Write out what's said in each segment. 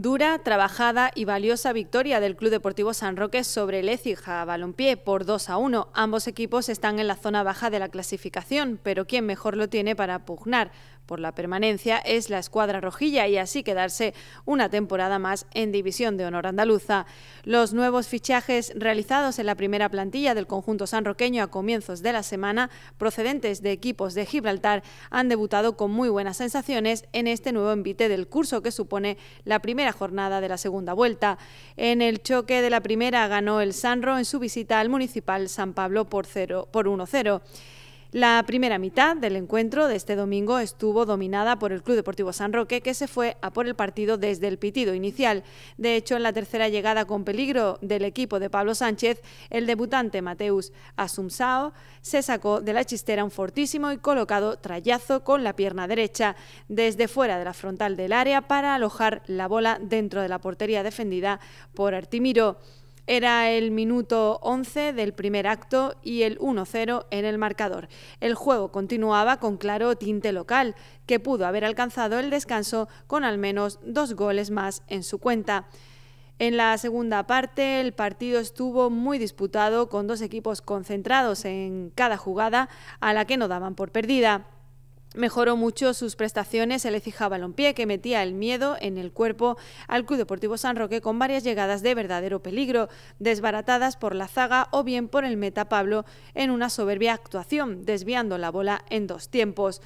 Dura, trabajada y valiosa victoria del Club Deportivo San Roque sobre el a Balompié por 2 a 1. Ambos equipos están en la zona baja de la clasificación, pero ¿quién mejor lo tiene para pugnar por la permanencia es la escuadra rojilla y así quedarse una temporada más en División de Honor Andaluza. Los nuevos fichajes realizados en la primera plantilla del conjunto sanroqueño a comienzos de la semana, procedentes de equipos de Gibraltar, han debutado con muy buenas sensaciones en este nuevo envite del curso que supone la primera jornada de la segunda vuelta. En el choque de la primera ganó el Sanro en su visita al municipal San Pablo por, 0, por 1-0. La primera mitad del encuentro de este domingo estuvo dominada por el Club Deportivo San Roque, que se fue a por el partido desde el pitido inicial. De hecho, en la tercera llegada con peligro del equipo de Pablo Sánchez, el debutante Mateus Asumsao se sacó de la chistera un fortísimo y colocado trayazo con la pierna derecha desde fuera de la frontal del área para alojar la bola dentro de la portería defendida por Artimiro. Era el minuto 11 del primer acto y el 1-0 en el marcador. El juego continuaba con claro tinte local, que pudo haber alcanzado el descanso con al menos dos goles más en su cuenta. En la segunda parte el partido estuvo muy disputado con dos equipos concentrados en cada jugada a la que no daban por perdida. Mejoró mucho sus prestaciones se le el pie que metía el miedo en el cuerpo al Club Deportivo San Roque con varias llegadas de verdadero peligro, desbaratadas por la zaga o bien por el meta Pablo en una soberbia actuación, desviando la bola en dos tiempos.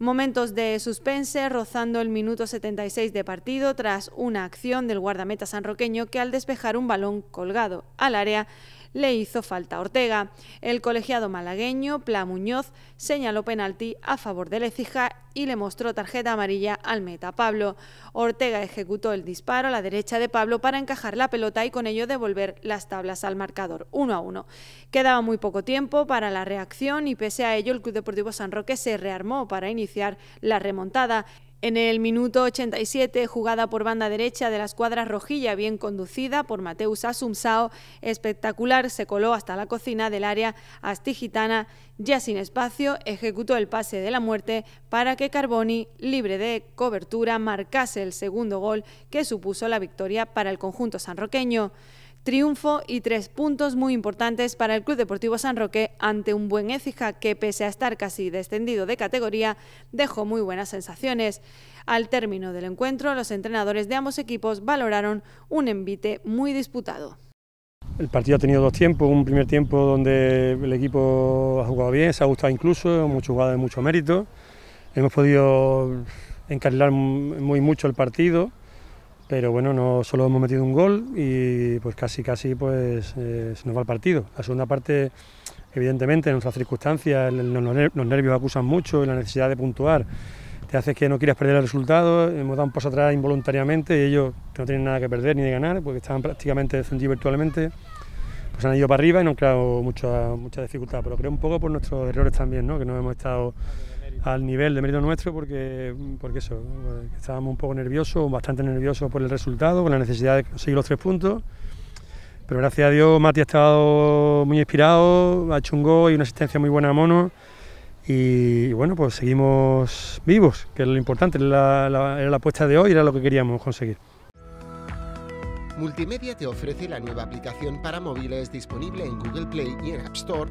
Momentos de suspense rozando el minuto 76 de partido tras una acción del guardameta sanroqueño que al despejar un balón colgado al área le hizo falta Ortega. El colegiado malagueño, Pla Muñoz, señaló penalti a favor de Lecija y le mostró tarjeta amarilla al meta Pablo. Ortega ejecutó el disparo a la derecha de Pablo para encajar la pelota y con ello devolver las tablas al marcador 1 a 1. Quedaba muy poco tiempo para la reacción y pese a ello el Club Deportivo San Roque se rearmó para iniciar la remontada. En el minuto 87, jugada por banda derecha de la escuadra rojilla, bien conducida por Mateus Asumsao, espectacular, se coló hasta la cocina del área astigitana, ya sin espacio, ejecutó el pase de la muerte para que Carboni, libre de cobertura, marcase el segundo gol que supuso la victoria para el conjunto sanroqueño. Triunfo y tres puntos muy importantes para el Club Deportivo San Roque ante un buen Écija que, pese a estar casi descendido de categoría, dejó muy buenas sensaciones. Al término del encuentro, los entrenadores de ambos equipos valoraron un envite muy disputado. El partido ha tenido dos tiempos, un primer tiempo donde el equipo ha jugado bien, se ha gustado incluso, mucho jugado de mucho mérito. Hemos podido encarrilar muy mucho el partido pero bueno, no solo hemos metido un gol y pues casi casi pues eh, se nos va el partido. La segunda parte, evidentemente, en nuestras circunstancias, los, nervios acusan mucho y la necesidad de puntuar te hace que no quieras perder el resultado, hemos dado un paso atrás involuntariamente y ellos que no tienen nada que perder ni de ganar, porque estaban prácticamente defendidos virtualmente, pues han ido para arriba y nos han creado mucha, mucha dificultad, pero creo un poco por nuestros errores también, que no hemos estado al nivel de mérito nuestro porque, porque eso, estábamos un poco nerviosos, bastante nerviosos por el resultado, con la necesidad de conseguir los tres puntos. Pero gracias a Dios Mati ha estado muy inspirado, ha chungado, y una asistencia muy buena a Mono. Y, bueno, pues seguimos vivos, que es lo importante, era la apuesta de hoy, era lo que queríamos conseguir. Multimedia te ofrece la nueva aplicación para móviles disponible en Google Play y en App Store